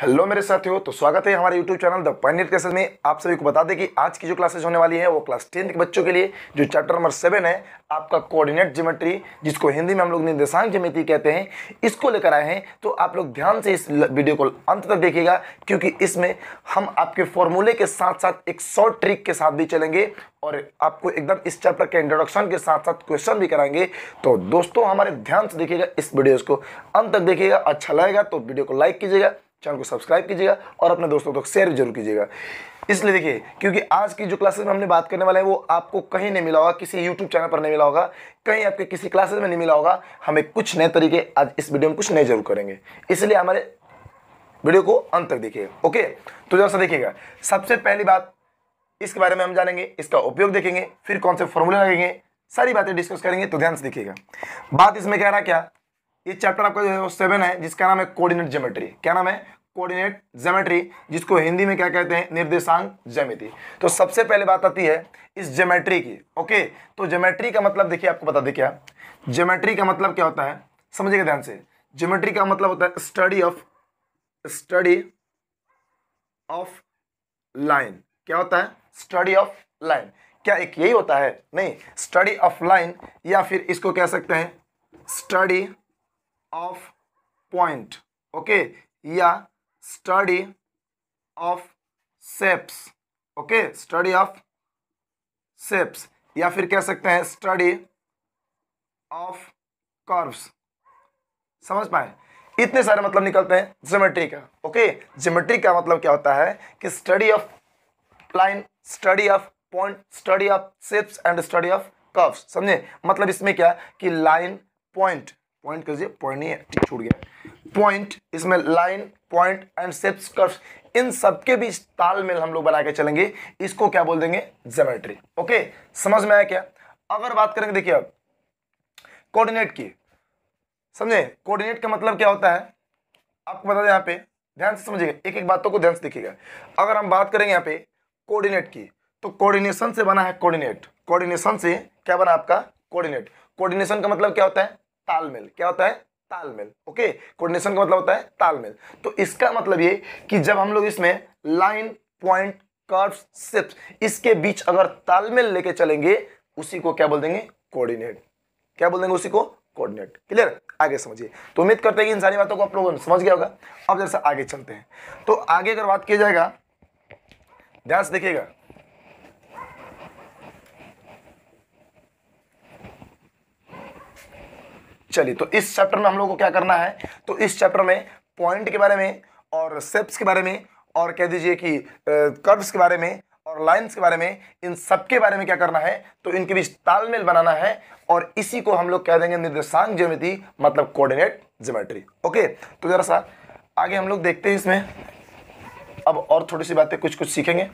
hello मेरे साथियों तो स्वागत है हमारे YouTube channel the Pioneer classes में आप सभी को बता दें कि आज की जो क्लासेज होने वाली है वो क्लास टेंथ के बच्चों के लिए जो चैप्टर नंबर सेवन है आपका कोऑर्डिनेट ज्योमेट्री जिसको हिंदी में हम लोग निर्देशांक ज्योमेट्री कहते हैं इसको लेकर आए हैं तो आप लोग ध्यान से इस वीडियो को अंत तक देखिएगा क्योंकि इसमें हम आपके फॉर्मूले के साथ साथ एक शॉर्ट ट्रिक के साथ भी चलेंगे और आपको एकदम इस चैप्टर के इंट्रोडक्शन के साथ साथ क्वेश्चन भी कराएंगे तो दोस्तों हमारे ध्यान से देखिएगा इस वीडियोज़ को अंत तक देखिएगा अच्छा लगेगा तो वीडियो को लाइक कीजिएगा चैनल को सब्सक्राइब कीजिएगा और अपने दोस्तों तक शेयर जरूर कीजिएगा इसलिए देखिए क्योंकि आज की जो क्लासेस में हमने बात करने वाले हैं वो आपको कहीं नहीं मिला होगा किसी यूट्यूब चैनल पर नहीं मिला होगा कहीं आपके किसी क्लासेस में नहीं मिला होगा हमें कुछ नए तरीके आज इस वीडियो में कुछ नए जरूर करेंगे इसलिए हमारे वीडियो को अंत तक देखिए ओके तो जरा सा देखिएगा सबसे पहली बात इसके बारे में हम जानेंगे इसका उपयोग देखेंगे फिर कौन से फॉर्मूला लगेंगे सारी बातें डिस्कस करेंगे तो ध्यान से देखिएगा बात इसमें कह रहा क्या ये चैप्टर आपका जो है वो सेवन है जिसका नाम है कोऑर्डिनेट ज्योमेट्री क्या नाम है कोऑर्डिनेट ज्योमेट्री जिसको हिंदी में क्या कहते हैं निर्देशांक ज्योमेट्री तो सबसे पहले बात आती है इस ज्योमेट्री की ओके तो ज्योमेट्री का मतलब देखिए आपको बता दें क्या ज्योमेट्री का मतलब क्या होता है समझिएगा ध्यान से ज्योमेट्री का मतलब होता है study of study of line क्या होता है स्टडी ऑफ लाइन क्या एक यही होता है नहीं स्टडी ऑफ लाइन या फिर इसको कह सकते हैं स्टडी ऑफ पॉइंट ओके या study of shapes okay study of shapes या फिर कह सकते हैं स्टडी ऑफ कर्व्स समझ पाए इतने सारे मतलब निकलते हैं ज्योमेट्री का ओके ज्योमेट्री का मतलब क्या होता है कि study of line study of point study of shapes and study of curves समझे मतलब इसमें क्या कि लाइन पॉइंट पॉइंट कर पॉइंट नहीं है छूट गया पॉइंट इसमें line point and shapes curves इन सबके बीच तालमेल हम लोग बना के चलेंगे इसको क्या बोल देंगे जेमेट्री ओके समझ में आया क्या अगर बात करेंगे देखिए अब कोऑर्डिनेट की समझे कोऑर्डिनेट का मतलब क्या होता है आपको बता दें यहाँ पे ध्यान से समझिएगा एक एक बातों को ध्यान से देखिएगा अगर हम बात करेंगे यहाँ पे कोऑर्डिनेट की तो कोऑर्डिनेशन से बना है कोऑर्डिनेट कोऑर्डिनेशन से क्या बना आपका कोऑर्डिनेट कोऑर्डिनेशन का मतलब क्या होता है तालमेल क्या होता है तालमेल ओके कोऑर्डिनेशन का मतलब होता है तालमेल तो इसका मतलब ये कि जब हम लोग इसमें लाइन पॉइंट कर्व्स सिप्स इसके बीच अगर तालमेल लेके चलेंगे उसी को क्या बोल देंगे कोऑर्डिनेट क्या बोल देंगे उसी को कोऑर्डिनेट क्लियर आगे समझिए तो उम्मीद करते हैं कि इन सारी बातों को आप लोगों ने समझ गया होगा अब जैसे आगे चलते हैं तो आगे अगर बात किया जाएगा ध्यान से देखिएगा चलिए तो इस चैप्टर में हम लोग को क्या करना है तो इस चैप्टर में पॉइंट के बारे में और सेप्स के बारे में और कह दीजिए कि कर्व्स के बारे में और लाइंस के बारे में इन सब के बारे में क्या करना है तो इनके बीच तालमेल बनाना है और इसी को हम लोग कह देंगे निर्देशांक ज्योमिति मतलब कोऑर्डिनेट ज्योमेट्री ओके तो ज़रा सा आगे हम लोग देखते हैं इसमें अब और थोड़ी सी बातें कुछ कुछ सीखेंगे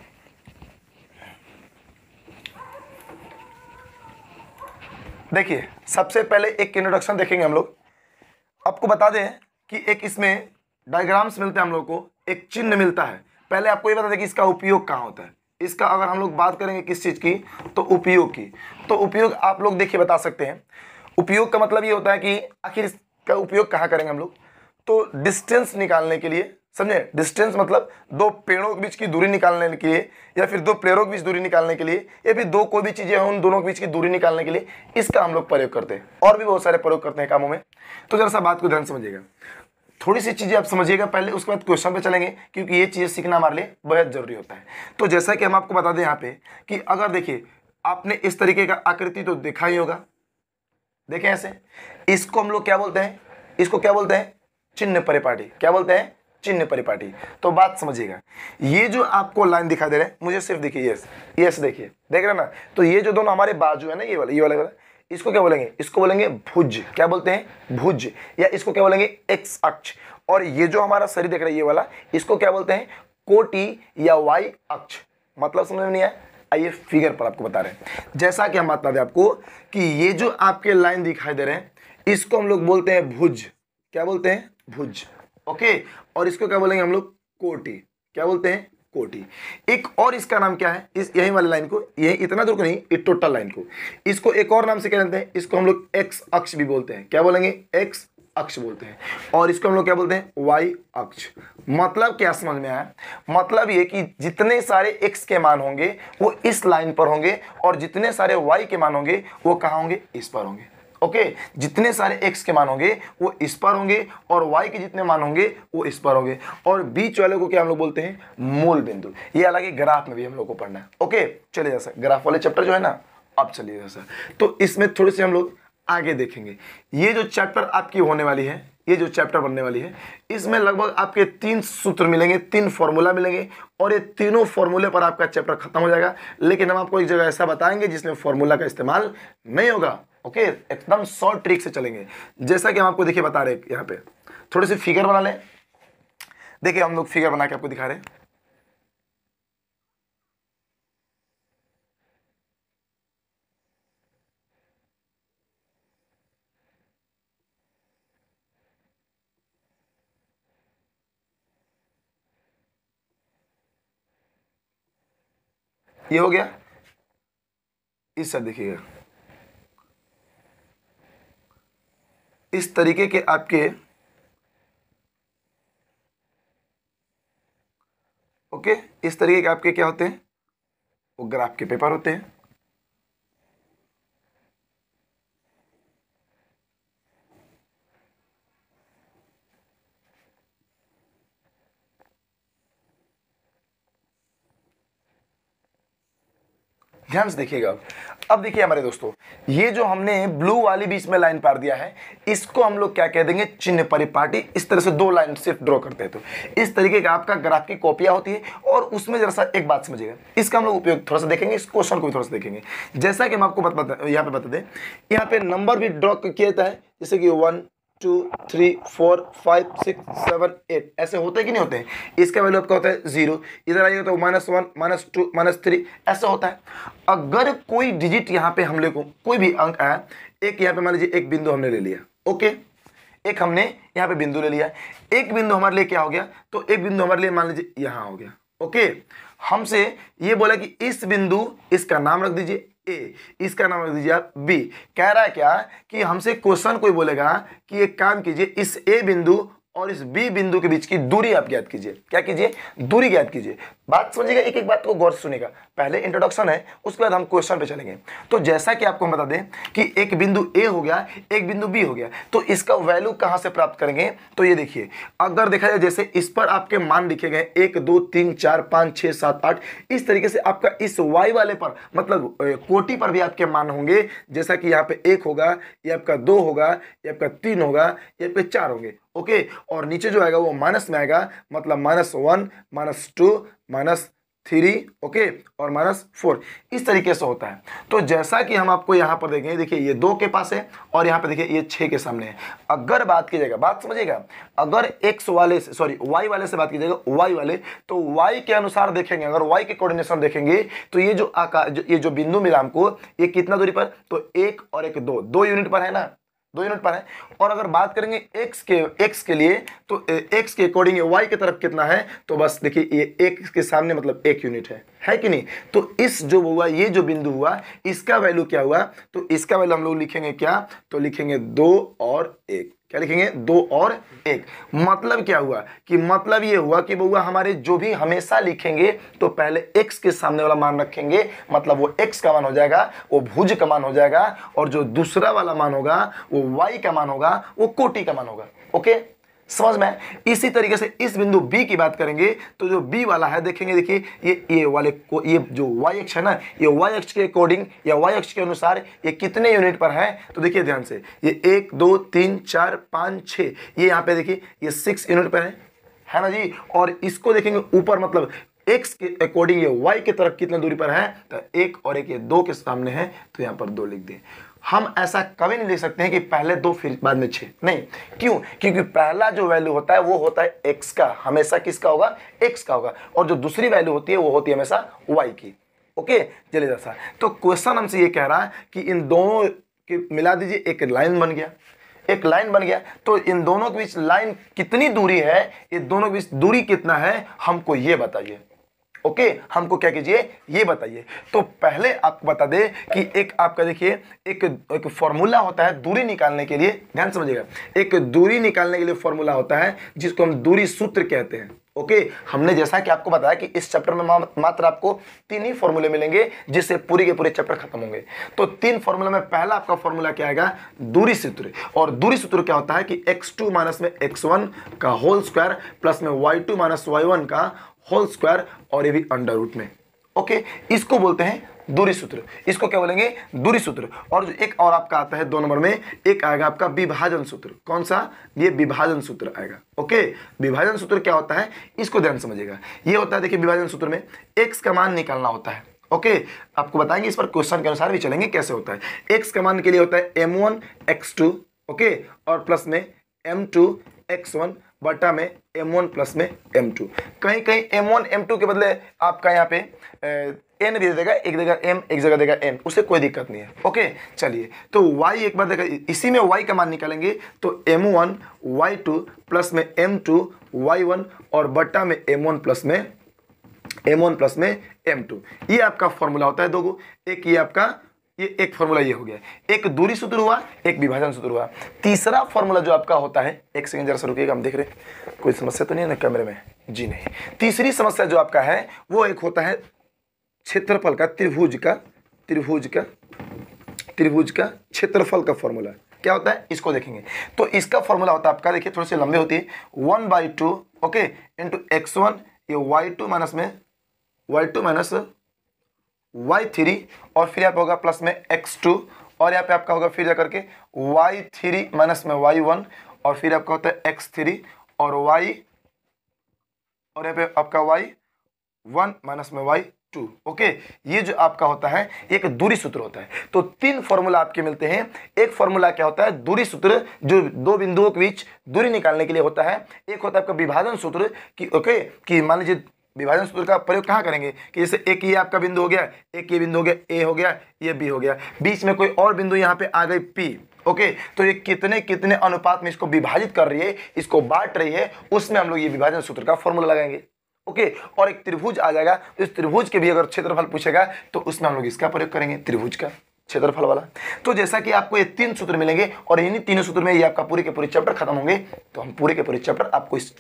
देखिए सबसे पहले एक इंट्रोडक्शन देखेंगे हम लोग आपको बता दें कि एक इसमें डायग्राम्स मिलते हैं हम लोग को एक चिन्ह मिलता है पहले आपको ये बता दें कि इसका उपयोग कहाँ होता है इसका अगर हम लोग बात करेंगे किस चीज़ की तो उपयोग की तो उपयोग आप लोग देखिए बता सकते हैं उपयोग का मतलब ये होता है कि आखिर इसका उपयोग कहाँ करेंगे हम लोग तो डिस्टेंस निकालने के लिए समझे डिस्टेंस मतलब दो पेड़ों के बीच की दूरी निकालने के लिए या फिर दो प्लेयरों के बीच दूरी निकालने के लिए या फिर दो कोई भी चीज़ें हैं उन दोनों के बीच की दूरी निकालने के लिए इसका हम लोग प्रयोग करते हैं और भी बहुत सारे प्रयोग करते हैं कामों में तो जरा सा बात को ध्यान समझिएगा थोड़ी सी चीज़ें आप समझिएगा पहले उसके बाद क्वेश्चन पे चलेंगे क्योंकि ये चीज़ें सीखना हमारे लिए बेहद जरूरी होता है तो जैसा कि हम आपको बता दें यहाँ पे कि अगर देखिए आपने इस तरीके का आकृति तो देखा ही होगा देखें ऐसे इसको हम लोग क्या बोलते हैं इसको क्या बोलते हैं चिन्ह परिपाटी क्या बोलते हैं चिन्ह परिपाटी तो बात समझिएगा ये जो आपको लाइन दिखा दे रहे हैं मुझे सिर्फ देखिए यस यस देखिए देख रहे ना तो ये जो दोनों हमारे बाजू है ना ये वाले ये वाले वाला इसको क्या बोलेंगे इसको बोलेंगे भुज क्या बोलते हैं भुज या इसको क्या बोलेंगे एक्स अक्ष और ये जो हमारा शरीर देख रहा है ये वाला इसको क्या बोलते हैं कोटी या वाई अक्ष मतलब समझ में नहीं आया आइए फिगर पर आपको बता रहे हैं जैसा कि हम बता दें आपको कि ये जो आपके लाइन दिखाई दे रहे हैं इसको हम लोग बोलते हैं भुज क्या बोलते हैं भुज ओके और इसको क्या बोलेंगे हम लोग कोटी क्या बोलते हैं कोटी एक और इसका नाम क्या है इस यही वाली लाइन को यही इतना दूर को नहीं टोटल लाइन को इसको एक और नाम से क्या जानते हैं इसको हम लोग एक्स अक्ष भी बोलते हैं क्या बोलेंगे एक्स अक्ष बोलते हैं और इसको हम लोग क्या बोलते हैं वाई अक्ष मतलब क्या समझ में आया मतलब ये कि जितने सारे एक्स के मान होंगे वो इस लाइन पर होंगे और जितने सारे वाई के मान होंगे वो कहाँ होंगे इस पर होंगे ओके जितने सारे एक्स के मान होंगे वो इस पर होंगे और वाई के जितने मान होंगे वो इस पर होंगे और बीच वाले को क्या हम लोग बोलते हैं मूल बिंदु ये हालांकि ग्राफ में भी हम लोग को पढ़ना है ओके चलिए सर ग्राफ वाले चैप्टर जो है ना अब चलिए सर तो इसमें थोड़े से हम लोग आगे देखेंगे ये जो चैप्टर आपकी होने वाली है ये जो चैप्टर बनने वाली है इसमें लगभग आपके तीन सूत्र मिलेंगे तीन फॉर्मूला मिलेंगे और ये तीनों फॉर्मूले पर आपका चैप्टर खत्म हो जाएगा लेकिन हम आपको एक जगह ऐसा बताएंगे जिसमें फॉर्मूला का इस्तेमाल नहीं होगा ओके एकदम शॉर्ट ट्रिक से चलेंगे जैसा कि हम आपको देखिए बता रहे हैं यहाँ पे थोड़ी सी फिगर बना लें देखिए हम लोग फिगर बना के आपको दिखा रहे हैं ये हो गया इस सर देखिएगा इस तरीके के आपके ओके इस तरीके के आपके क्या होते हैं वो ग्राफ के पेपर होते हैं ध्यान से देखिएगा अब देखिए हमारे दोस्तों ये जो हमने ब्लू वाली बीच में लाइन पार दिया है इसको हम लोग क्या कह देंगे चिन्ह परिपाटी इस तरह से दो लाइन सिर्फ ड्रॉ करते हैं तो इस तरीके का आपका ग्राफ की कॉपियां होती है और उसमें जरा सा एक बात समझिएगा इसका हम लोग उपयोग थोड़ा सा देखेंगे इस क्वेश्चन को भी थोड़ा सा देखेंगे जैसा कि हम आपको यहाँ पे बता दें यहाँ पे नंबर भी ड्रॉ किया जाता है जैसे कि one two three four five six seven eight ऐसे होते कि नहीं होते इसका वैल्यू आपका होता है जीरो इधर आइए तो minus one minus two minus three ऐसा होता है अगर कोई डिजिट यहाँ पे हम को कोई भी अंक आया एक यहाँ पे मान लीजिए एक बिंदु हमने ले लिया ओके एक हमने यहाँ पे बिंदु ले लिया एक बिंदु हमारे लिए क्या हो गया तो एक बिंदु हमारे लिए मान लीजिए यहाँ हो गया ओके हमसे ये बोला कि इस बिंदु इसका नाम रख दीजिए ए इसका नाम रख दीजिए आप बी कह रहा है क्या कि हमसे क्वेश्चन कोई बोलेगा कि एक काम कीजिए इस ए बिंदु और इस बी बिंदु के बीच की दूरी आप ज्ञात कीजिए क्या कीजिए दूरी ज्ञात कीजिए बात समझिएगा एक एक बात को गौर सुनेगा पहले इंट्रोडक्शन है उसके बाद हम क्वेश्चन पे चलेंगे तो जैसा कि आपको हम बता दें कि एक बिंदु ए हो गया एक बिंदु बी हो गया तो इसका वैल्यू कहाँ से प्राप्त करेंगे तो ये देखिए अगर देखा जाए जैसे इस पर आपके मान लिखे गए एक दो तीन चार पाँच छः सात आठ इस तरीके से आपका इस वाई वाले पर मतलब कोटी पर भी आपके मान होंगे जैसा कि यहाँ पे एक होगा ये आपका दो होगा ये आपका तीन होगा ये आपके चार होंगे ओके और नीचे जो आएगा वो माइनस में आएगा मतलब minus one minus two minus three okay और माइनस फोर इस तरीके से होता है तो जैसा कि हम आपको यहाँ पर देखेंगे देखिए ये दो के पास है और यहाँ पर देखिए ये छः के सामने है अगर बात की जाएगा बात समझिएगा अगर एक्स वाले से सॉरी वाई वाले से बात की जाएगा वाई वाले तो वाई के अनुसार देखेंगे अगर वाई के कोऑर्डिनेशन देखेंगे तो ये जो आकार ये जो बिंदु मिला हमको ये कितना दूरी पर तो एक और एक दो दो यूनिट पर है ना दो यूनिट पर है और अगर बात करेंगे एक्स के एक्स के लिए तो एक्स के अकॉर्डिंग वाई की तरफ कितना है तो बस देखिए ये एक के सामने मतलब एक यूनिट है है कि नहीं तो इस जो हुआ ये जो बिंदु हुआ इसका वैल्यू क्या हुआ तो इसका वैल्यू हम लोग लिखेंगे क्या तो लिखेंगे दो और एक क्या लिखेंगे दो और एक मतलब क्या हुआ कि मतलब ये हुआ कि बउआ हमारे जो भी हमेशा लिखेंगे तो पहले x के सामने वाला मान रखेंगे मतलब वो x का मान हो जाएगा वो भुज का मान हो जाएगा और जो दूसरा वाला मान होगा वो y का मान होगा वो कोटि का मान होगा ओके समझ में इसी तरीके से इस बिंदु B की बात करेंगे तो जो B वाला है देखेंगे देखिए ये ये वाले को ये जो y एक्स है ना ये y एक्स के अकॉर्डिंग या y एक्स के अनुसार ये कितने यूनिट पर है तो देखिए ध्यान से ये एक दो तीन चार पाँच छः ये यहाँ पे देखिए ये सिक्स यूनिट पर है है ना जी और इसको देखेंगे ऊपर मतलब एक्स के अकॉर्डिंग ये वाई की तरफ कितने दूरी पर है तो एक और एक ये दो के सामने है तो यहाँ पर दो लिख दें हम ऐसा कभी नहीं लिख सकते हैं कि पहले दो फिर बाद में छः नहीं क्यों क्योंकि पहला जो वैल्यू होता है वो होता है एक्स का हमेशा किसका होगा एक्स का होगा और जो दूसरी वैल्यू होती है वो होती है हमेशा वाई की ओके चलिए जैसा तो क्वेश्चन हमसे ये कह रहा है कि इन दोनों के मिला दीजिए एक लाइन बन गया एक लाइन बन गया तो इन दोनों के बीच लाइन कितनी दूरी है ये दोनों के बीच दूरी कितना है हमको ये बताइए ओके हमको क्या कीजिए ये बताइए तो पहले आपको बता दे कि एक आपका देखिए एक एक फॉर्मूला होता है दूरी निकालने के लिए ध्यान समझिएगा एक दूरी निकालने के लिए फॉर्मूला होता है जिसको हम दूरी सूत्र कहते हैं ओके okay, हमने जैसा कि आपको बताया कि इस चैप्टर में मात्र आपको तीन ही फॉर्मूले मिलेंगे जिससे पूरे के पूरे चैप्टर खत्म होंगे तो तीन फॉर्मूला में पहला आपका फॉर्मूला क्या आएगा दूरी सूत्र और दूरी सूत्र क्या होता है कि x2 टू माइनस में x1 का होल स्क्वायर प्लस में y2 टू माइनस वाई का होल स्क्वायर और ये भी अंडर रूट में ओके इसको बोलते हैं दूरी सूत्र इसको क्या बोलेंगे दूरी सूत्र और जो एक और आपका आता है दो नंबर में एक आएगा आपका विभाजन सूत्र कौन सा ये विभाजन सूत्र आएगा ओके विभाजन सूत्र क्या होता है इसको ध्यान समझिएगा ये होता है देखिए विभाजन सूत्र में एक्स का मान निकालना होता है ओके आपको बताएंगे इस पर क्वेश्चन के अनुसार भी चलेंगे कैसे होता है एक्स का मान के लिए होता है m one x two okay और प्लस में एम टू एक्स वन बटा में एम वन प्लस में एम टू कहीं कहीं एम वन एम टू के बदले आपका यहाँ पे एन भी दे देगा एक जगह एम एक जगह देगा एन उससे कोई दिक्कत नहीं है ओके चलिए तो वाई एक बार देखा इसी में वाई का मान निकालेंगे तो m one y two plus में एम टू वाई वन और बट्टा में एम वन प्लस में एम वन प्लस में एम टू ये आपका फॉर्मूला होता है दोगो एक ये आपका ये एक फॉर्मूला ये हो गया एक दूरी सूत्र हुआ एक विभाजन सूत्र हुआ तीसरा फॉर्मूला जो आपका होता है एक सेकेंड जरा रुकिएगा हम देख रहे कोई समस्या तो नहीं है ना कैमरे में जी नहीं तीसरी समस्या जो आपका है वो एक होता है क्षेत्रफल का त्रिभुज का त्रिभुज का त्रिभुज का क्षेत्रफल का फॉर्मूला क्या होता है इसको देखेंगे तो इसका फॉर्मूला होता है आपका देखिए थोड़ी सी लंबे होती है one by two okay into x one ये वाई टू माइनस में y two minus y three और फिर यहाँ पे होगा प्लस में एक्स टू और यहाँ पे आपका होगा फिर जाकर के वाई थ्री माइनस में वाई वन और फिर आपका होता है एक्स थ्री और वाई और यहाँ पे आपका वाई वन माइनस में वाई टू ओके ये जो आपका होता है एक दूरी सूत्र होता है तो तीन फॉर्मूला आपके मिलते हैं एक फॉर्मूला क्या होता है दूरी सूत्र जो दो बिंदुओं के बीच दूरी निकालने के लिए होता है एक होता है आपका विभाजन सूत्र कि ओके कि मान लीजिए विभाजन सूत्र का प्रयोग कहाँ करेंगे कि जैसे एक ये आपका बिंदु हो गया एक ये बिंदु हो गया ए हो गया ये बी हो गया बीच में कोई और बिंदु यहाँ पे आ गई पी ओके तो ये कितने कितने अनुपात में इसको विभाजित कर रही है इसको बांट रही है उसमें हम लोग ये विभाजन सूत्र का फॉर्मूला लगाएंगे ओके okay, और एक त्रिभुज आ जाएगा तो इस त्रिभुज के भी अगर क्षेत्रफल पूछेगा तो उसमें हम लोग इसका प्रयोग करेंगे त्रिभुज का क्षेत्रफल वाला तो जैसा कि आपको ये तीन सूत्र मिलेंगे और इन्हीं तीनों सूत्र में ये आपका पूरे के पूरे चैप्टर खत्म होंगे तो हम पूरे के पूरे चैप्टर आपको इस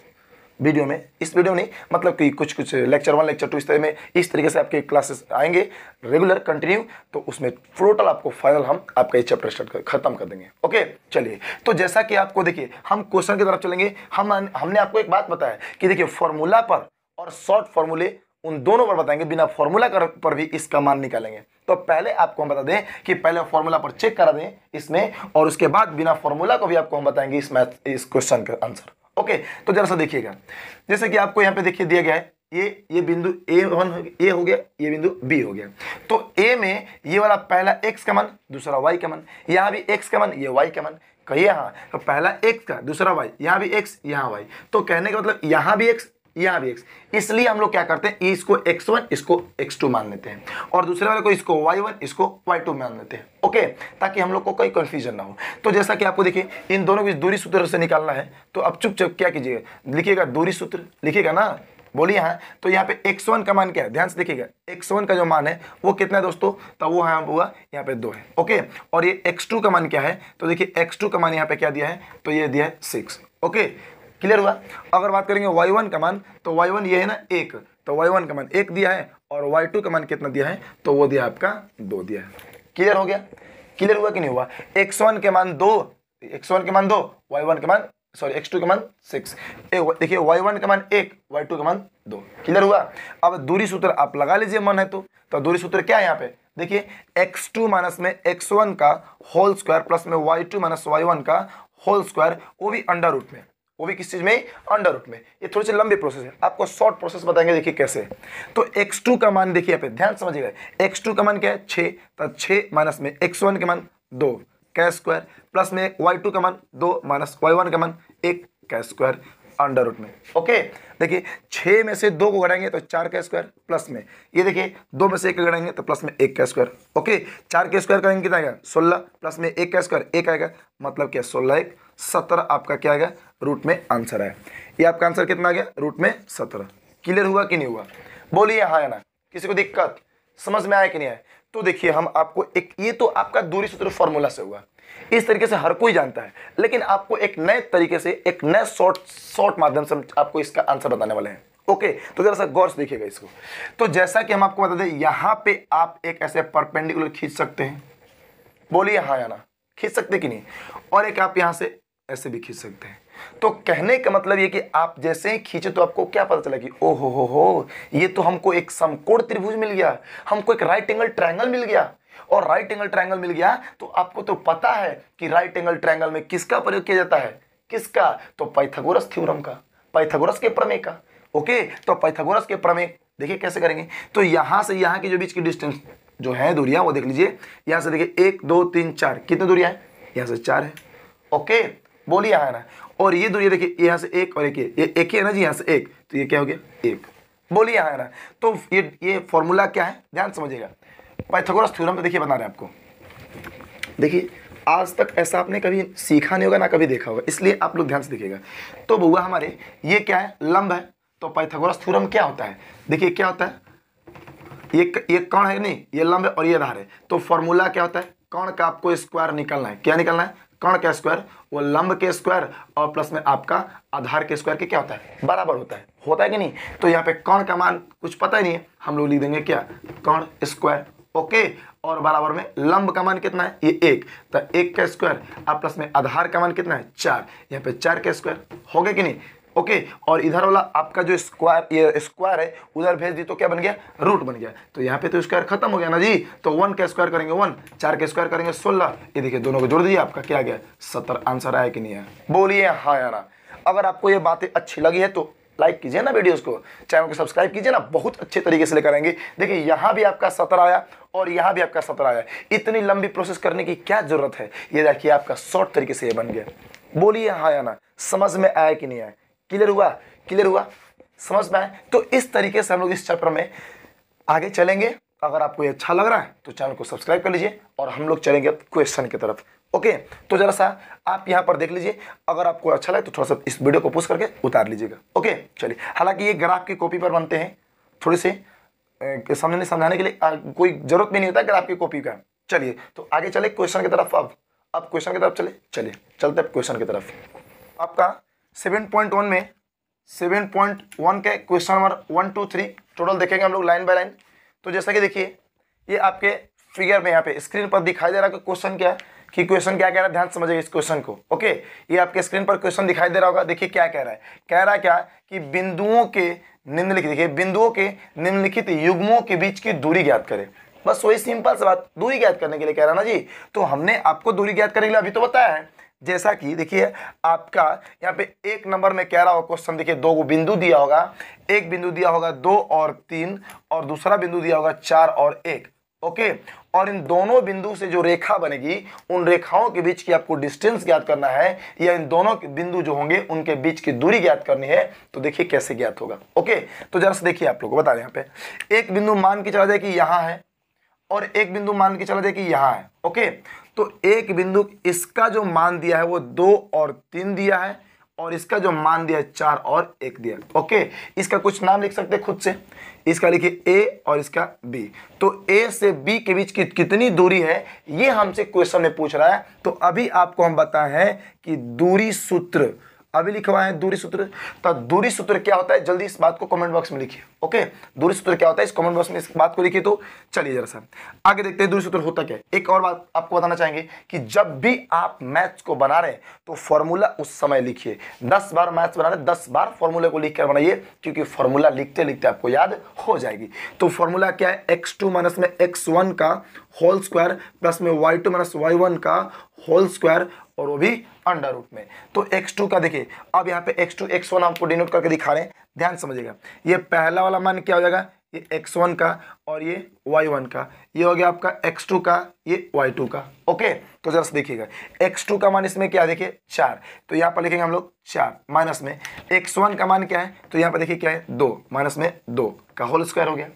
वीडियो में इस वीडियो नहीं मतलब कि कुछ कुछ लेक्चर वन लेक्चर टू इस तरह में इस तरीके से आपके क्लासेस आएंगे रेगुलर कंटिन्यू तो उसमें टोटल आपको फाइनल हम आपका ये चैप्टर स्टार्ट कर खत्म कर देंगे ओके चलिए तो जैसा कि आपको देखिए हम क्वेश्चन की तरफ चलेंगे हम हमने आपको एक बात बताया कि देखिए फॉर्मूला पर और शॉर्ट फॉर्मूले उन दोनों पर बताएंगे बिना फॉर्मूला पर भी इसका मान निकालेंगे तो पहले आपको हम बता दें कि पहले फॉर्मूला पर चेक करा दें इसमें और उसके बाद बिना फॉर्मूला को भी आपको हम बताएंगे इस मैथ इस क्वेश्चन का आंसर ओके तो जरा सा देखिएगा जैसे कि आपको यहाँ पे देखिए दिया गया है ये ये बिंदु ए वन ए हो गया ये बिंदु बी हो गया तो ए में ये वाला पहला एक्स का मन दूसरा वाई का मन यहाँ भी एक्स का मन ये वाई का मन कहिए हाँ तो पहला एक्स का दूसरा वाई यहाँ भी एक्स यहाँ वाई तो कहने का मतलब यहाँ भी एक्स यहां भी एक्स इसलिए हम लोग क्या करते हैं e इसको एक्स वन इसको एक्स टू मान लेते हैं और दूसरे वाले को इसको वाई वन इसको वाई टू मान लेते हैं ओके ताकि हम लोग को कोई कंफ्यूजन ना हो तो जैसा कि आपको देखिए इन दोनों की दूरी सूत्र से निकालना है तो अब चुपचाप क्या कीजिएगा लिखिएगा दूरी सूत्र लिखिएगा ना बोलिए हाँ तो यहाँ पे x1 का मान क्या है ध्यान से देखिएगा x1 का जो मान है वो कितना है दोस्तों तो वो हाँ हुआ यहाँ पे दो है ओके और ये x2 का मान क्या है तो देखिए x2 का मान यहाँ पे क्या दिया है तो ये दिया है सिक्स ओके क्लियर हुआ अगर बात करेंगे वाई वन का मान तो वाई वन ये है ना एक तो वाई वन का मान एक दिया है और वाई टू का मान कितना दिया है तो वो दिया आपका दो दिया है क्लियर हो गया क्लियर हुआ कि नहीं हुआ एक्स वन के मान दो एक्स वन के मान दो वाई वन के मान सॉरी एक्स टू के मान सिक्स देखिए वाई वन के मान एक वाई टू के मान दो क्लियर हुआ अब दूरी सूत्र आप लगा लीजिए मन है तो तो दूरी सूत्र क्या है यहाँ पे देखिए एक्स टू माइनस में एक्स वन का होल स्क्वायर प्लस में y two minus y one का होल स्क्वायर वो भी अंडर रूट में वो भी किस चीज़ में अंडर रूट में ये थोड़ी सी लंबी प्रोसेस है आपको शॉर्ट प्रोसेस बताएंगे देखिए कैसे तो एक्स टू का मान देखिए यहाँ पे ध्यान समझिएगा एक्स टू का मान क्या है छे तो छः माइनस में एक्स वन का मान दो का स्क्वायर प्लस में वाई टू का मान दो माइनस वाई वन का मान एक का स्क्वायर अंडर रूट में ओके देखिए छः में से दो को घटाएंगे तो चार का स्क्वायर प्लस में ये देखिए दो में से एक घटाएंगे तो प्लस में एक का स्क्वायर ओके चार का स्क्वायर करेंगे कितना आएगा सोलह प्लस में एक का स्क्वायर एक आएगा मतलब क्या सोलह एक सत्रह आपका क्या आएगा रूट में आंसर है ये आपका आंसर कितना गया रूट में सत्रह क्लियर हुआ कि नहीं हुआ बोलिए हाँ या ना किसी को दिक्कत समझ में आया कि नहीं आया तो देखिए हम आपको एक ये तो आपका दूरी सूत्र फॉर्मूला से हुआ इस तरीके से हर कोई जानता है लेकिन आपको एक नए तरीके से एक नए शॉर्ट शॉर्ट माध्यम से आपको इसका आंसर बताने वाले हैं ओके तो जरा सा गौर से देखिएगा इसको तो जैसा कि हम आपको बता दें यहाँ पे आप एक ऐसे परपेंडिकुलर खींच सकते हैं बोलिए हाँ या ना खींच सकते कि नहीं और एक आप यहाँ से ऐसे भी खींच सकते हैं तो कहने का मतलब ये कि आप जैसे ही खींचे तो आपको क्या पता चला कि ओ हो हो ये तो हमको एक समकोण त्रिभुज मिल गया हमको एक राइट एंगल ट्रायंगल मिल गया और राइट एंगल ट्रायंगल मिल गया तो आपको तो पता है कि राइट एंगल ट्रायंगल में किसका प्रयोग किया जाता है किसका तो पाइथागोरस थ्योरम का पाइथागोरस के प्रमेय का ओके तो पाइथागोरस के प्रमेय देखिए कैसे करेंगे तो यहां से यहां के जो बीच की डिस्टेंस जो है दूरियां वो देख लीजिए यहां से देखिए एक दो तीन चार कितनी दूरियां यहां से चार है ओके बोलिए है ना और ये दूरी देखिए यहाँ से एक और एक ये एक ही है ना जी यहाँ से एक तो ये क्या हो गया एक बोलिए आ रहा है तो ये ये फॉर्मूला क्या है ध्यान समझिएगा पाइथागोरस थ्योरम तो देखिए बना रहे हैं आपको देखिए आज तक ऐसा आपने कभी सीखा नहीं होगा ना कभी देखा होगा इसलिए आप लोग ध्यान से देखिएगा तो बुआ हमारे ये क्या है लंब है तो पाइथागोरस थ्योरम क्या होता है देखिए क्या होता है ये ये कण है नहीं ये लंब है और ये धार है तो फॉर्मूला क्या होता है कण का आपको स्क्वायर निकालना है क्या निकालना है कर्ण का स्क्वायर वो लंब के स्क्वायर और प्लस में आपका आधार के स्क्वायर के क्या होता है बराबर होता है होता है कि नहीं तो यहाँ पे कर्ण का मान कुछ पता ही नहीं है हम लोग लिख देंगे क्या कर्ण स्क्वायर ओके और बराबर में लंब का मान कितना है ये एक तो एक का स्क्वायर और प्लस में आधार का मान कितना है चार यहाँ पे चार का स्क्वायर हो गया कि नहीं ओके और इधर वाला आपका जो स्क्वायर ये स्क्वायर है उधर भेज दी तो क्या बन गया रूट बन गया तो यहाँ पे तो स्क्वायर खत्म हो गया ना जी तो वन का स्क्वायर करेंगे वन चार का स्क्वायर करेंगे सोलह ये देखिए दोनों को जोड़ दिए आपका क्या गया सत्तर आंसर आया कि नहीं आया बोलिए हाँ यार अगर आपको ये बातें अच्छी लगी है तो लाइक कीजिए ना वीडियोस को चैनल को सब्सक्राइब कीजिए ना बहुत अच्छे तरीके से लेकर आएंगे देखिए यहाँ भी आपका सत्र आया और यहाँ भी आपका सत्र आया इतनी लंबी प्रोसेस करने की क्या जरूरत है ये देखिए आपका शॉर्ट तरीके से ये बन गया बोलिए हाँ या ना समझ में आया कि नहीं आया क्लियर हुआ क्लियर हुआ समझ पाए तो इस तरीके से हम लोग इस चैप्टर में आगे चलेंगे अगर आपको ये अच्छा लग रहा है तो चैनल को सब्सक्राइब कर लीजिए और हम लोग चलेंगे अब क्वेश्चन की तरफ ओके तो जरा सा आप यहाँ पर देख लीजिए अगर आपको अच्छा लगे तो थोड़ा सा इस वीडियो को पुश करके उतार लीजिएगा ओके चलिए हालांकि ये ग्राफ की कॉपी पर बनते हैं थोड़े से समझने समझाने के लिए आ, कोई जरूरत भी नहीं होता ग्राफ की कॉपी का चलिए तो आगे चले क्वेश्चन की तरफ अब अब क्वेश्चन की तरफ चले चलिए चलते अब क्वेश्चन की तरफ आपका सेवन पॉइंट वन में सेवन पॉइंट वन के question number one two three total देखेंगे हम लोग लाइन बाय लाइन तो जैसा कि देखिए ये आपके फिगर में यहाँ पे स्क्रीन पर दिखाई दे रहा है क्वेश्चन क्या है कि क्वेश्चन क्या कह रहा है ध्यान समझिए इस क्वेश्चन को ओके ये आपके स्क्रीन पर क्वेश्चन दिखाई दे रहा होगा देखिए क्या कह रहा है कह रहा है क्या कि बिंदुओं के निम्नलिखित देखिए बिंदुओं के निम्नलिखित युग्मों के बीच की दूरी ज्ञात करें बस वही सिंपल से बात दूरी ज्ञात करने के लिए कह रहा ना जी तो हमने आपको दूरी ज्ञात करने के लिए अभी तो बताया है जैसा कि देखिए आपका यहाँ पे एक नंबर में कह रहा होगा क्वेश्चन देखिए दो बिंदु दिया होगा एक बिंदु दिया होगा दो और तीन और दूसरा बिंदु दिया होगा चार और एक ओके और इन दोनों बिंदु से जो रेखा बनेगी उन रेखाओं के बीच की आपको डिस्टेंस ज्ञात करना है या इन दोनों बिंदु जो होंगे उनके बीच की दूरी ज्ञात करनी है तो देखिए कैसे ज्ञात होगा ओके तो जरा देखिए आप लोग को बता दें यहाँ पे एक बिंदु मान के चला जाए कि यहाँ है और एक बिंदु मान के चला जाए कि यहाँ है ओके तो एक बिंदु इसका जो मान दिया है वो दो और तीन दिया है और इसका जो मान दिया है चार और एक दिया ओके इसका कुछ नाम लिख सकते हैं खुद से इसका लिखिए ए और इसका बी तो ए से बी के बीच की कितनी दूरी है ये हमसे क्वेश्चन में पूछ रहा है तो अभी आपको हम बताएं कि दूरी सूत्र अभी लिखवाए दूरी सूत्र तो दूरी सूत्र क्या होता है जल्दी इस बात को कमेंट बॉक्स में लिखिए ओके दूरी सूत्र क्या होता है इस कमेंट बॉक्स में इस बात को लिखिए तो चलिए जरा सर आगे देखते हैं दूरी सूत्र होता क्या है एक और बात आपको बताना चाहेंगे कि जब भी आप मैथ्स को बना रहे तो फॉर्मूला उस समय लिखिए दस बार मैथ्स बना रहे दस बार फॉर्मूले को लिख कर बनाइए क्योंकि फॉर्मूला लिखते लिखते आपको याद हो जाएगी तो फॉर्मूला क्या है एक्स टू माइनस में एक्स वन का होल स्क्वायर प्लस में y two minus y one का होल स्क्वायर और वो भी अंडर रूट में तो एक्स टू का देखिए अब यहाँ पे एक्स टू एक्स वन आपको डिनोट करके दिखा रहे हैं ध्यान समझिएगा ये पहला वाला मान क्या हो जाएगा ये एक्स वन का और ये वाई वन का ये हो गया आपका एक्स टू का ये वाई टू का ओके तो जरा देखिएगा एक्स टू का मान इसमें क्या देखिए चार तो यहाँ पर लिखेंगे हम लोग चार माइनस में एक्स वन का मान क्या है तो यहाँ पर देखिए क्या है दो माइनस में दो का होल स्क्वायर हो गया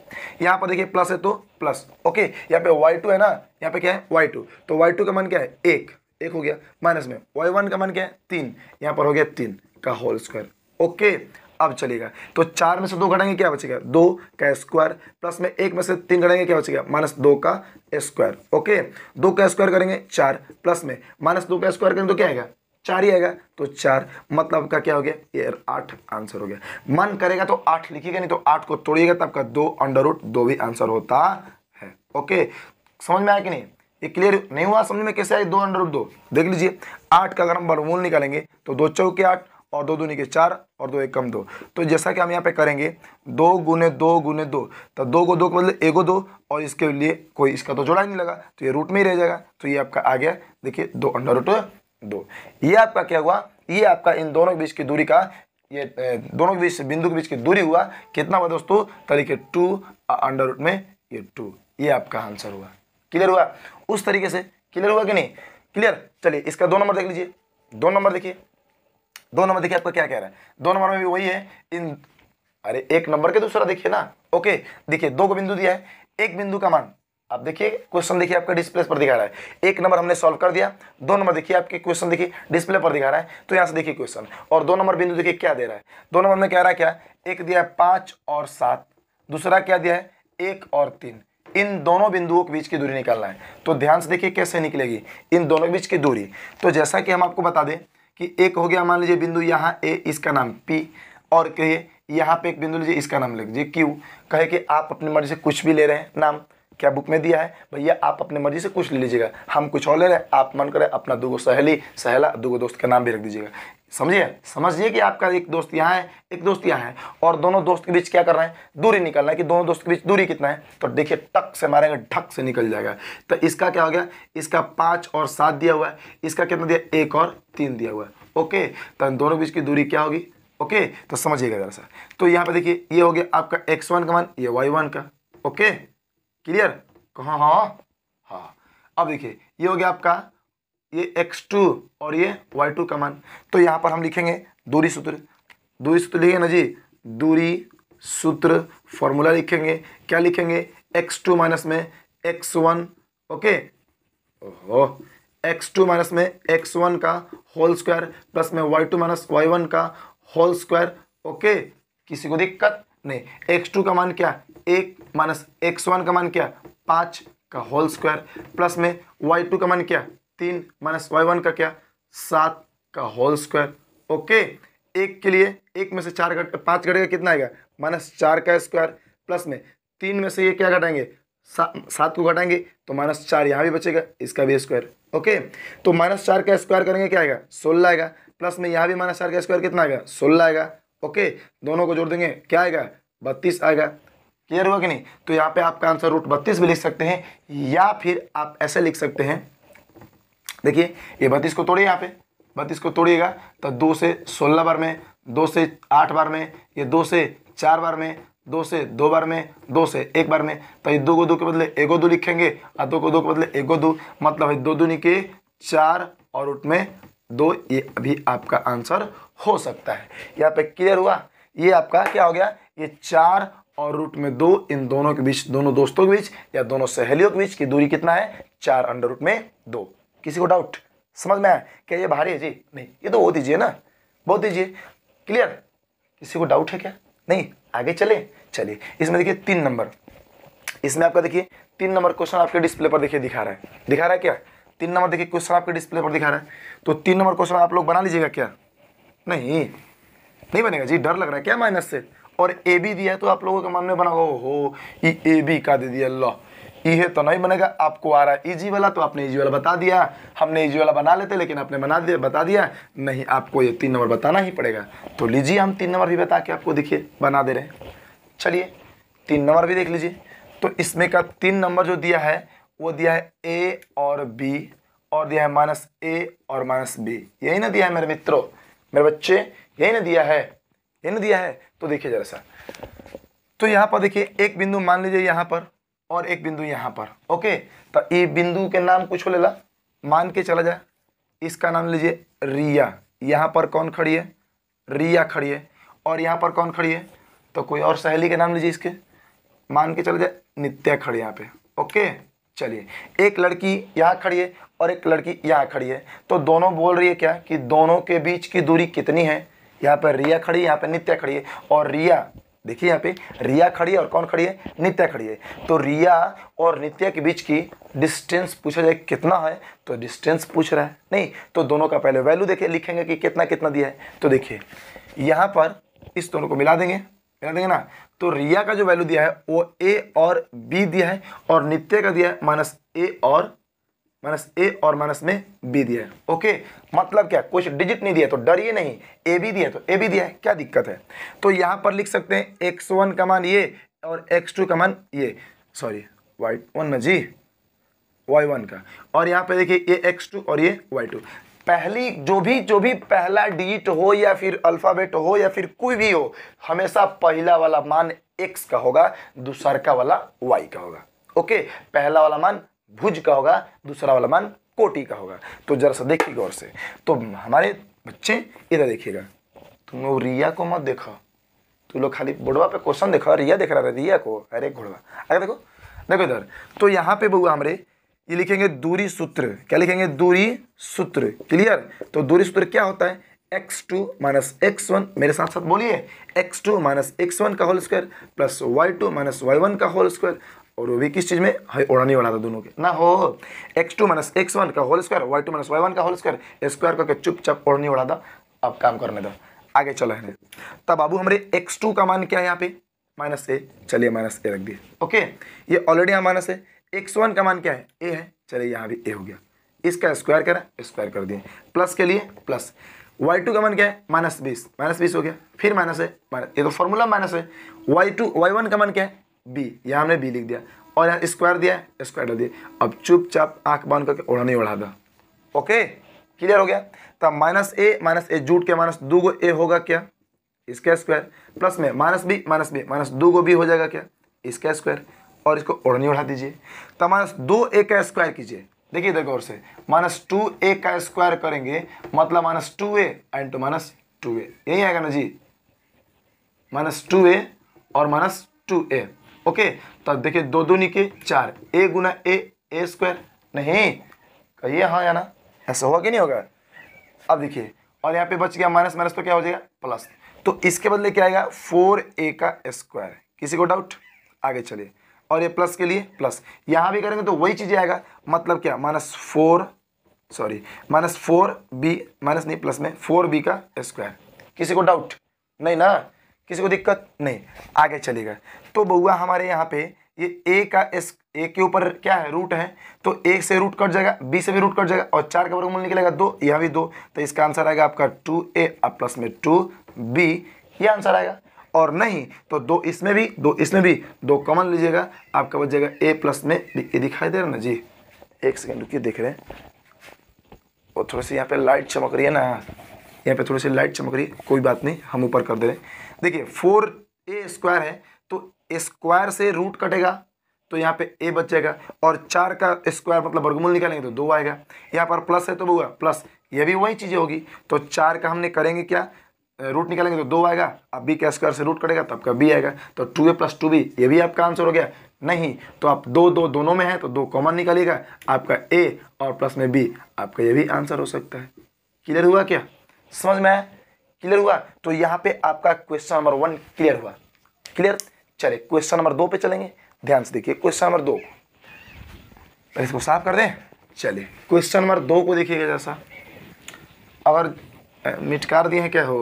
यहाँ पर देखिए प्लस है तो प्लस ओके यहाँ पे वाई टू है ना यहाँ पे क्या है वाई टू तो वाई टू का मान क्या है एक एक हो गया माइनस में वाई वन का मान क्या है तीन यहाँ पर हो गया तीन का होल स्क्वायर ओके अब चलेगा तो चार में से दो घटाएंगे क्या बचेगा दो का स्क्वायर प्लस में एक में से तीन घटाएंगे क्या बचेगा माइनस दो का स्क्वायर ओके दो का स्क्वायर करेंगे चार प्लस में माइनस दो का स्क्वायर करेंगे तो क्या आएगा चार ही आएगा तो चार मतलब का क्या हो गया ये आठ आंसर हो गया मन करेगा तो आठ लिखिएगा नहीं तो आठ को तोड़िएगा तो आपका दो अंडर रूट दो भी आंसर होता है ओके समझ में आया कि नहीं ये क्लियर नहीं हुआ समझ में कैसे आए दो अंडर रूट दो देख लीजिए आठ का अगर हम वर्गमूल निकालेंगे तो दो चौके आठ और दो दूनी के चार और दो एक कम दो तो जैसा कि हम यहाँ पे करेंगे दो गुने दो गुने दो तो दो को दो के बदले एगो दो और इसके लिए कोई इसका तो जोड़ा ही नहीं लगा तो ये रूट में ही रह जाएगा तो ये आपका आ गया देखिए दो अंडर रूट दो ये आपका क्या हुआ ये आपका इन दोनों के बीच की दूरी का ये दोनों के बीच बिंदु के बीच की दूरी हुआ कितना हुआ दोस्तों तरीके टू अंडर रूट में ये टू ये आपका आंसर हुआ क्लियर हुआ उस तरीके से क्लियर हुआ कि नहीं क्लियर चलिए इसका दो नंबर देख लीजिए दो नंबर देखिए दो नंबर देखिए आपका क्या कह रहा है दो नंबर में भी वही है इन अरे एक नंबर के दूसरा देखिए ना ओके देखिए दो को बिंदु दिया है एक बिंदु का मान आप देखिए क्वेश्चन देखिए आपका डिस्प्ले पर दिखा रहा है एक नंबर हमने सॉल्व कर दिया दो नंबर देखिए आपके क्वेश्चन देखिए डिस्प्ले पर दिखा रहा है तो यहाँ से देखिए क्वेश्चन और दो नंबर बिंदु देखिए क्या दे रहा है दो नंबर में कह रहा है क्या एक दिया है पाँच और सात दूसरा क्या दिया है एक और तीन इन दोनों बिंदुओं के बीच की दूरी निकालना है तो ध्यान से देखिए कैसे निकलेगी इन दोनों के बीच की दूरी तो जैसा कि हम आपको बता दें कि एक हो गया मान लीजिए बिंदु यहाँ ए इसका नाम पी और कहिए यहाँ पे एक बिंदु लीजिए इसका नाम लिख लीजिए क्यू कहे कि आप अपनी मर्जी से कुछ भी ले रहे हैं नाम क्या बुक में दिया है भैया आप अपनी मर्जी से कुछ ले लीजिएगा हम कुछ और ले रहे हैं आप मन करें अपना दो सहेली सहेला दो दोस्त का नाम भी रख दीजिएगा समझिए समझिए कि आपका एक दोस्त यहाँ है एक दोस्त यहाँ है और दोनों दोस्त के बीच क्या कर रहे हैं दूरी निकलना है कि दोनों दोस्त के बीच दूरी कितना है तो देखिए टक से मारेंगे ढक से निकल जाएगा तो इसका क्या हो गया इसका पाँच और सात दिया हुआ है इसका कितना दिया एक और तीन दिया हुआ है ओके तो दोनों बीच की दूरी क्या होगी ओके तो समझिएगा जरा सा तो यहाँ पर देखिए ये हो गया आपका एक्स वन का मान ये वाई वन का ओके क्लियर हाँ हाँ हाँ अब देखिए ये हो गया आपका ये x2 और ये y2 का मान तो यहाँ पर हम लिखेंगे दूरी सूत्र दूरी सूत्र लिखेंगे ना जी दूरी सूत्र फॉर्मूला लिखेंगे क्या लिखेंगे एक्स टू माइनस में एक्स वन ओके ओहो एक्स टू माइनस में एक्स वन का होल स्क्वायर प्लस में y two minus y one का होल स्क्वायर ओके किसी को दिक्कत नहीं एक्स टू का मान क्या एक माइनस एक्स वन का मान क्या पाँच का होल स्क्वायर प्लस में वाई टू का मान क्या तीन माइनस वाई वन का क्या सात का होल स्क्वायर ओके एक के लिए एक में से चार घट पाँच घटेगा कितना आएगा माइनस चार का स्क्वायर प्लस में तीन में से ये क्या घटाएंगे सा, सात को घटाएंगे तो माइनस चार यहाँ भी बचेगा इसका भी स्क्वायर ओके तो माइनस चार का स्क्वायर करेंगे क्या आएगा सोलह आएगा प्लस में यहाँ भी माइनस चार का स्क्वायर कितना आएगा सोलह आएगा ओके दोनों को जोड़ देंगे क्या आएगा बत्तीस आएगा क्लियर हुआ कि नहीं तो यहाँ पे आपका आंसर रूट बत्तीस भी लिख सकते हैं या फिर आप ऐसे लिख सकते हैं देखिए ये बत्तीस को तोड़िए यहाँ पे बत्तीस को तोड़िएगा तो दो से सोलह बार में दो से आठ बार में ये दो से चार बार में दो से दो बार में दो से एक बार में तो ये दो को दो के बदले एगो दो लिखेंगे और दो को दो के बदले एगो दो मतलब है दो दूनी के चार और उठ में दो ये अभी आपका आंसर हो सकता है यहाँ पे क्लियर हुआ ये आपका क्या हो गया ये चार और रूट में दो इन दोनों के बीच दोनों दोस्तों के बीच या दोनों सहेलियों के बीच की दूरी कितना है चार अंडर रूट में दो किसी को डाउट समझ में आया क्या ये भारी है जी नहीं ये तो वो दीजिए ना वो दीजिए क्लियर किसी को डाउट है क्या नहीं आगे चले चलिए इसमें देखिए तीन नंबर इसमें आपका देखिए तीन नंबर क्वेश्चन आपके डिस्प्ले पर देखिए दिखा रहा है दिखा रहा है क्या तीन नंबर देखिए क्वेश्चन आपके डिस्प्ले पर दिखा रहा है तो तीन नंबर क्वेश्चन आप लोग बना लीजिएगा क्या नहीं नहीं बनेगा जी डर लग रहा है क्या माइनस से और ए बी दिया है तो आप लोगों के मन में बना हो ये ए बी का दे दिया अल्लाह ई है तो नहीं बनेगा आपको आ रहा है इजी e वाला तो आपने इजी e वाला बता दिया हमने इजी e वाला बना लेते लेकिन आपने बना दिया बता दिया नहीं आपको ये तीन नंबर बताना ही पड़ेगा तो लीजिए हम तीन नंबर भी बता के आपको देखिए बना दे रहे हैं चलिए तीन नंबर भी देख लीजिए तो इसमें का तीन नंबर जो दिया है वो दिया है ए और बी और दिया है माइनस ए और माइनस बी यही ना दिया है मेरे मित्रों मेरे बच्चे यही ना दिया है यही ना दिया है तो देखिए जरा सा तो यहाँ पर देखिए एक बिंदु मान लीजिए यहाँ पर और एक बिंदु यहाँ पर ओके तो ये बिंदु के नाम कुछ ले ला मान के चला जाए इसका नाम लीजिए रिया यहाँ पर कौन खड़ी है रिया खड़ी है और यहाँ पर कौन खड़ी है तो कोई और सहेली के नाम लीजिए इसके मान के चला जाए नित्या खड़ी यहाँ पे ओके चलिए एक लड़की यहाँ खड़ी है और एक लड़की यहाँ खड़ी है तो दोनों बोल रही है क्या कि दोनों के बीच की दूरी कितनी है यहाँ पर रिया खड़ी यहाँ पर नित्या खड़ी है और रिया देखिए यहाँ पे रिया खड़ी है और कौन खड़ी है नित्या खड़ी है तो रिया और नित्या के बीच की डिस्टेंस पूछा जाए कितना है तो डिस्टेंस पूछ रहा है नहीं तो दोनों का पहले वैल्यू देखिए लिखेंगे कि कितना कितना दिया है तो देखिए यहाँ पर इस दोनों को मिला देंगे मिला देंगे ना तो रिया का जो वैल्यू दिया है वो ए और बी दिया है और नित्य का दिया है माइनस ए और माइनस ए और माइनस में बी दिया है ओके मतलब क्या कुछ डिजिट नहीं दिया तो डरिए नहीं ए बी दिया तो ए बी दिया है क्या दिक्कत है तो यहाँ पर लिख सकते हैं एक्स वन का मान ये और एक्स टू का मान ये सॉरी वाई वन जी वाई वन का और यहाँ पर देखिए ये एक्स टू और ये वाई टू पहली जो भी जो भी पहला डिजिट हो या फिर अल्फ़ाबेट हो या फिर कोई भी हो हमेशा पहला वाला मान एक्स का होगा का वाला वाई का होगा ओके पहला वाला मान भुज का होगा दूसरा वाला मान कोटी का होगा तो जरा सा देखिए गौर से तो हमारे बच्चे इधर देखिएगा तुम लोग रिया को मत देखो तू लोग खाली बुढ़वा पे क्वेश्चन देखो रिया देख रहा है रिया को अरे घुड़वा अरे देखो देखो इधर तो यहाँ पे बउआ हमारे ये लिखेंगे दूरी सूत्र क्या लिखेंगे दूरी सूत्र क्लियर तो दूरी सूत्र क्या होता है x2 टू माइनस एक्स मेरे साथ साथ बोलिए x2 two minus x one का whole square plus y2 two minus y one का होल स्क्वायर और वो भी किस चीज़ में हाई उड़ाने वाला था दोनों के ना हो x two minus x one का whole square y two minus y one का होल स्क्वायर स्क्वायर करके चुपचाप उड़ने वाला था अब काम करने दो आगे चलो है तब बाबू हमारे एक्स टू का मान क्या है यहाँ पे माइनस ए चलिए माइनस ए रख दिए ओके ये ऑलरेडी यहाँ माइनस है एक्स वन का मान क्या है ए है चलिए यहाँ भी ए हो गया इसका स्क्वायर करें स्क्वायर कर दिए प्लस के लिए प्लस y2 का मान क्या है माइनस बीस माइनस बीस हो गया फिर माइनस है ये तो फॉर्मूला माइनस है y2 y1 का मान क्या है बी यहाँ हमने बी लिख दिया और यहाँ स्क्वायर दिया स्क्वायर डाल दिया अब चुपचाप आँख बंद करके ओढ़ा नहीं ओढ़ा दा ओके क्लियर हो गया तब माइनस ए माइनस ए जूट के माइनस दो गो ए होगा क्या इसका स्क्वायर प्लस में minus b minus b minus दो गो बी हो जाएगा क्या इसका स्क्वायर और इसको नहीं ओढ़ा दीजिए तो माइनस दो ए का स्क्वायर कीजिए देखिए देखो और से माइनस टू ए का स्क्वायर करेंगे मतलब minus two a and two minus two a यही आएगा ना जी माइनस टू ए और माइनस टू ए ओके तो देखिए दो दूनी के चार ए गुना ए ए स्क्वायर नहीं कहिए तो हाँ या ना ऐसा होगा कि नहीं होगा अब देखिए और यहाँ पे बच गया माइनस माइनस तो क्या हो जाएगा प्लस तो इसके बदले क्या आएगा फोर ए का स्क्वायर किसी को डाउट आगे चलिए और ये प्लस के लिए प्लस यहाँ भी करेंगे तो वही चीज़ आएगा मतलब क्या minus four sorry minus four b minus नहीं प्लस में फोर बी का स्क्वायर किसी को डाउट नहीं ना किसी को दिक्कत नहीं आगे चलेगा तो बउआ हमारे यहाँ पे ये ए का एस ए के ऊपर क्या है रूट है तो एक से रूट कट जाएगा बी से भी रूट कट जाएगा और चार का वर्गमूल निकलेगा दो यहाँ भी दो तो इसका आंसर आएगा आपका टू ए और प्लस में टू बी ये आंसर आएगा और नहीं तो दो इसमें भी दो इसमें भी दो कॉमन लीजिएगा आपका बच जाएगा ए प्लस में ये दिखाई दे रहा ना जी एक सेकेंड रुकिए देख रहे हैं और थोड़ी सी यहाँ पे लाइट चमक रही है ना यहाँ पे थोड़ी सी लाइट चमक रही कोई बात नहीं हम ऊपर कर दे रहे देखिए फोर ए स्क्वायर है तो स्क्वायर से रूट कटेगा तो यहाँ पे ए बचेगा और चार का स्क्वायर मतलब वर्गमूल निकालेंगे तो दो आएगा यहाँ पर प्लस है तो वो प्लस ये भी वही चीज़ें होगी तो चार का हमने करेंगे क्या रूट निकालेंगे तो दो आएगा अब बी का स्क्वायर से रूट कटेगा तब का बी आएगा तो two a plus two b ये भी आपका आंसर हो गया नहीं तो आप दो दो दोनों में हैं तो दो कॉमन निकालिएगा आपका ए और प्लस में बी आपका ये भी आंसर हो सकता है क्लियर हुआ क्या समझ में आया क्लियर हुआ तो यहाँ पे आपका क्वेश्चन नंबर वन क्लियर हुआ क्लियर चले क्वेश्चन नंबर दो पे चलेंगे ध्यान से देखिए क्वेश्चन नंबर दो पहले इसको साफ कर दें चलिए क्वेश्चन नंबर दो को देखिएगा जैसा अगर मिटकार दिए हैं क्या हो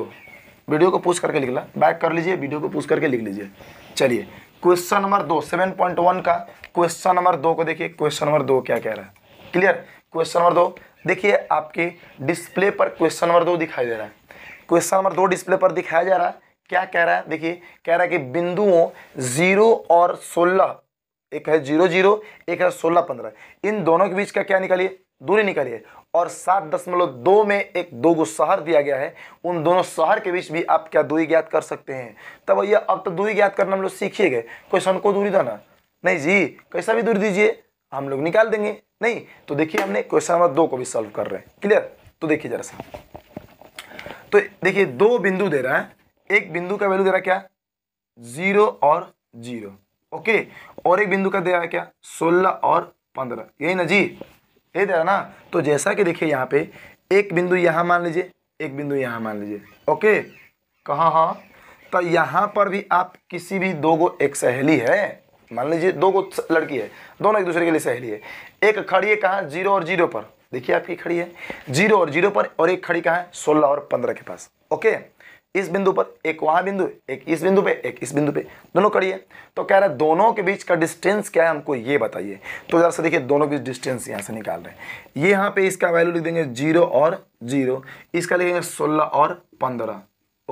वीडियो को पूछ करके लिख ला बैक कर लीजिए वीडियो को पूछ करके लिख लीजिए चलिए क्वेश्चन नंबर दो सेवन पॉइंट वन का क्वेश्चन नंबर दो को देखिए क्वेश्चन नंबर दो क्या कह रहा है क्लियर क्वेश्चन नंबर दो देखिए आपके डिस्प्ले पर क्वेश्चन नंबर दो दिखाई दे रहा है क्वेश्चन नंबर दो डिस्प्ले पर दिखाया जा रहा है क्या कह रहा है देखिए कह रहा है कि बिंदुओं जीरो और सोलह एक है जीरो जीरो एक है सोलह पंद्रह इन दोनों के बीच का क्या निकालिए दूरी निकालिए और सात दशमलव दो में एक दो गो शहर दिया गया है उन दोनों शहर के बीच भी आप क्या दूरी ज्ञात कर सकते हैं तब भैया अब तो दूरी ज्ञात करना हम लोग सीखिए गए क्वेश्चन को दूरी देना नहीं जी कैसा भी दूरी दीजिए हम लोग निकाल देंगे नहीं तो देखिए हमने क्वेश्चन नंबर दो को भी सॉल्व कर रहे हैं क्लियर तो देखिए जरा सा तो देखिए दो बिंदु दे रहा है एक बिंदु का वैल्यू दे रहा है क्या जीरो और जीरो ओके और एक बिंदु का दे रहा है क्या सोलह और पंद्रह यही ना जी ये दे रहा ना तो जैसा कि देखिए यहाँ पे एक बिंदु यहाँ मान लीजिए एक बिंदु यहाँ मान लीजिए ओके कहाँ हाँ तो यहाँ पर भी आप किसी भी दो गो एक सहेली है मान लीजिए दो को लड़की है दोनों एक दूसरे के लिए सहेली है एक खड़ी है कहाँ जीरो और जीरो पर देखिए आपकी खड़ी है जीरो और जीरो पर और एक खड़ी कहाँ है सोलह और पंद्रह के पास ओके इस बिंदु पर एक वहां बिंदु एक इस बिंदु पे एक इस बिंदु पे दोनों खड़ी है तो कह रहा है दोनों के बीच का डिस्टेंस क्या है हमको ये बताइए तो जरा से देखिए दोनों के बीच डिस्टेंस यहां से निकाल रहे हैं ये यहाँ पे इसका वैल्यू लिख देंगे जीरो और जीरो इसका लिखेंगे सोलह और पंद्रह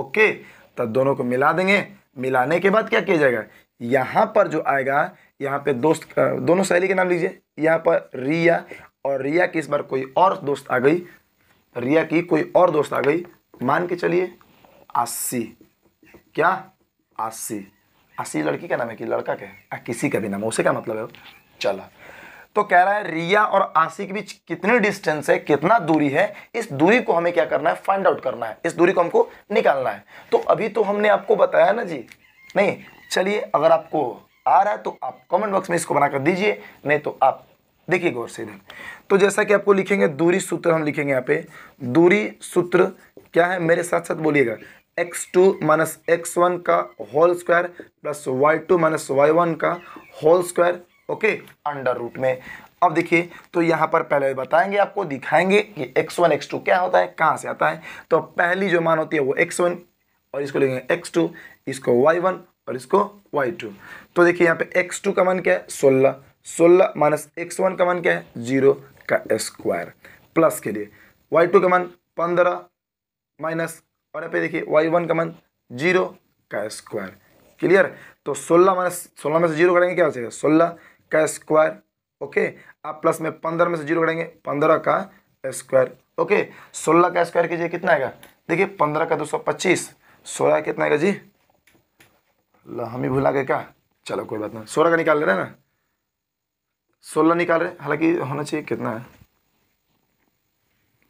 ओके तब दोनों को मिला देंगे मिलाने के बाद क्या किया जाएगा यहाँ पर जो आएगा यहाँ पे दोस्त दोनों सहेली के नाम लीजिए यहाँ पर रिया और रिया की इस बार कोई और दोस्त आ गई रिया की कोई और दोस्त आ गई मान के चलिए आसी क्या आसी आसी लड़की का नाम है कि लड़का के है किसी का भी नाम है उसे क्या मतलब है चला तो कह रहा है रिया और आसी के बीच कितनी डिस्टेंस है कितना दूरी है इस दूरी को हमें क्या करना है फाइंड आउट करना है इस दूरी को हमको निकालना है तो अभी तो हमने आपको बताया ना जी नहीं चलिए अगर आपको आ रहा है तो आप कमेंट बॉक्स में इसको बनाकर दीजिए नहीं तो आप देखिए गौर से इधर तो जैसा कि आपको लिखेंगे दूरी सूत्र हम लिखेंगे यहाँ पे दूरी सूत्र क्या है मेरे साथ साथ बोलिएगा x two minus x one का whole square plus y two minus y one का whole square okay under root में अब देखिए तो यहाँ पर पहले बताएंगे आपको दिखाएंगे कि एक्स वन एक्स टू क्या होता है कहाँ से आता है तो पहली जो मान होती है वो एक्स वन और इसको लिखेंगे एक्स टू इसको वाई वन और इसको वाई टू तो देखिए यहाँ पे एक्स टू का मान क्या है सोलह सोलह माइनस एक्स वन का मान क्या है जीरो का स्क्वायर प्लस के लिए वाई टू का मान पंद्रह माइनस और यहाँ पे देखिए वाई वन का मान जीरो का स्क्वायर क्लियर तो सोलह माइनस सोलह में से जीरो करेंगे क्या हो जाएगा सोलह का स्क्वायर ओके आप प्लस में पंद्रह में से जीरो करेंगे पंद्रह का स्क्वायर ओके सोलह का स्क्वायर कीजिए कितना आएगा देखिए पंद्रह का दो सौ पच्चीस सोलह कितना आएगा जी हम ही भुला गए क्या चलो कोई बात नहीं सोलह का निकाल रहे हैं ना सोलह निकाल रहे हालांकि होना चाहिए कितना है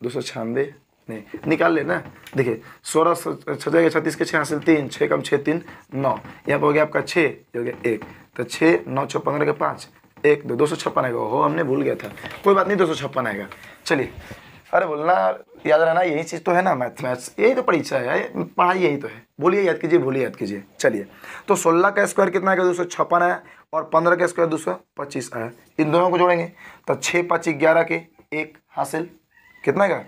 दो सौ छियानवे नहीं निकाल लेना देखिए सोलह छः छत्तीस के छः हासिल तीन छः कम छः तीन नौ यहाँ पर हो गया आपका छः हो गया एक तो छः नौ छः पंद्रह के पाँच एक दो दो सौ छप्पन आएगा हो हमने भूल गया था कोई बात नहीं दो सौ छप्पन आएगा चलिए अरे बोलना याद रहना यही चीज़ तो है ना मैथ मैथ्स यही तो परीक्षा है पढ़ाई यही तो है बोलिए याद कीजिए बोलिए याद कीजिए चलिए तो सोलह का स्क्वायर कितना है दोस्तों छप्पन है और पंद्रह का स्क्वायर दोस्तों पच्चीस आया इन दोनों को जोड़ेंगे तो छः पाँच ग्यारह के एक हासिल कितना का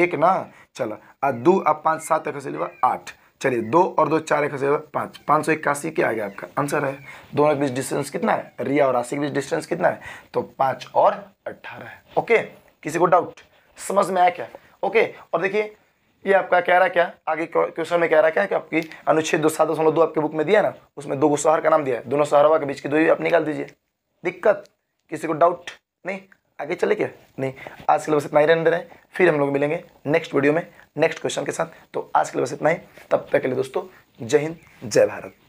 एक ना चलो आ दो अब पाँच सात एक हासिल हुआ आठ चलिए दो और दो चार एक हासिल हुआ पाँच पाँच सौ इक्यासी क्या आ गया आपका आंसर है दोनों के बीच डिस्टेंस कितना है रिया और राशि के बीच डिस्टेंस कितना है तो पाँच और अट्ठारह है ओके किसी को डाउट समझ में आया क्या ओके और देखिए ये आपका कह रहा है क्या आगे क्वेश्चन में कह रहा है क्या कि आपकी अनुच्छेद दो सात दशमलव दो आपके बुक में दिया ना उसमें दो शहर का नाम दिया है दोनों शहरवा के बीच की दूरी आप निकाल दीजिए दिक्कत किसी को डाउट नहीं आगे चले क्या नहीं आज के लिए बस इतना ही रहने दे रहे हैं फिर हम लोग मिलेंगे नेक्स्ट वीडियो में नेक्स्ट क्वेश्चन के साथ तो आज के लिए बस इतना ही तब तक के लिए दोस्तों जय हिंद जय भारत